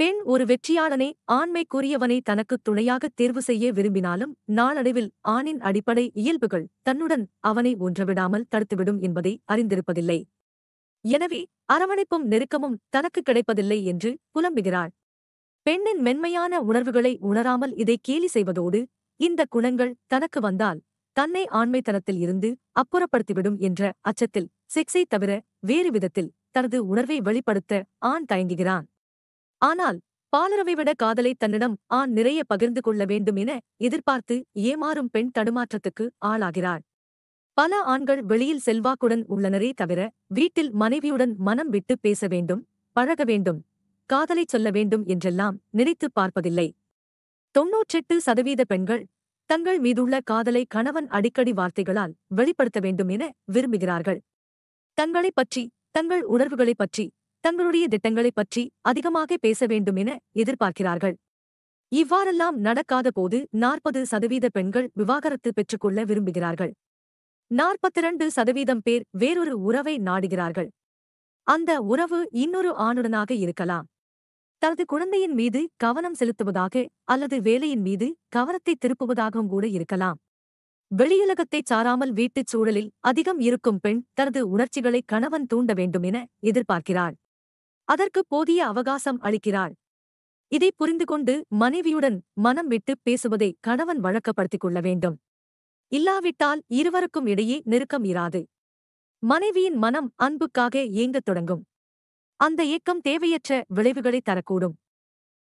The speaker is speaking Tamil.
பெண் ஒரு வெற்றியாளனை ஆண்மைக்குரியவனை தனக்குத் துணையாக தேர்வு செய்ய விரும்பினாலும் நாளடைவில் ஆணின் அடிப்படை இயல்புகள் தன்னுடன் அவனை ஒன்றவிடாமல் தடுத்துவிடும் என்பதை அறிந்திருப்பதில்லை எனவே அரவணைப்பும் நெருக்கமும் தனக்கு கிடைப்பதில்லை என்று புலம்புகிறாள் பெண்ணின் மென்மையான உணர்வுகளை உணராமல் இதை கேலி செய்வதோடு இந்த குணங்கள் தனக்கு வந்தால் தன்னை ஆண்மைத்தனத்தில் இருந்து அப்புறப்படுத்திவிடும் என்ற அச்சத்தில் செக்ஸை தவிர வேறு விதத்தில் தனது உணர்வை வெளிப்படுத்த ஆண் தயங்குகிறான் ஆனால் பாலரவை விட காதலை தன்னிடம் ஆண் நிறைய பகிர்ந்து கொள்ள வேண்டும் என எதிர்பார்த்து ஏமாறும் பெண் தடுமாற்றத்துக்கு ஆளாகிறாள் பல ஆண்கள் வெளியில் செல்வாக்குடன் உள்ளனரே தவிர வீட்டில் மனைவியுடன் மனம் விட்டு பேச வேண்டும் பழக வேண்டும் காதலை சொல்ல வேண்டும் என்றெல்லாம் நினைத்து பார்ப்பதில்லை தொன்னூற்றெட்டு சதவீத பெண்கள் தங்கள் மீதுள்ள காதலை கணவன் அடிக்கடி வார்த்தைகளால் வெளிப்படுத்த வேண்டும் என விரும்புகிறார்கள் தங்களைப் பற்றி தங்கள் உணர்வுகளைப் பற்றி தங்களுடைய திட்டங்களைப் பற்றி அதிகமாக பேச வேண்டும் என எதிர்பார்க்கிறார்கள் இவ்வாறெல்லாம் நடக்காத போது நாற்பது சதவீத பெண்கள் விவாகரத்து பெற்றுக்கொள்ள விரும்புகிறார்கள் நாற்பத்திரண்டு சதவீதம் பேர் வேறொரு உறவை நாடுகிறார்கள் அந்த உறவு இன்னொரு ஆணுடனாக இருக்கலாம் தனது குழந்தையின் மீது கவனம் செலுத்துவதாக அல்லது வேலையின் மீது கவனத்தை திருப்புவதாகவும் கூட இருக்கலாம் வெளியுலகத்தைச் சாராமல் வீட்டுச் சூழலில் அதிகம் இருக்கும் பெண் தனது உணர்ச்சிகளை கணவன் தூண்ட வேண்டும் என எதிர்பார்க்கிறாள் அதற்கு போதிய அவகாசம் அளிக்கிறாள் இதை புரிந்து கொண்டு மனைவியுடன் மனம் விட்டு பேசுவதை கணவன் வழக்கப்படுத்திக் கொள்ள வேண்டும் இல்லாவிட்டால் இருவருக்கும் இடையே நெருக்கம் இராது மனைவியின் மனம் அன்புக்காக ஏங்கத் தொடங்கும் அந்த ஏக்கம் தேவையற்ற விளைவுகளை தரக்கூடும்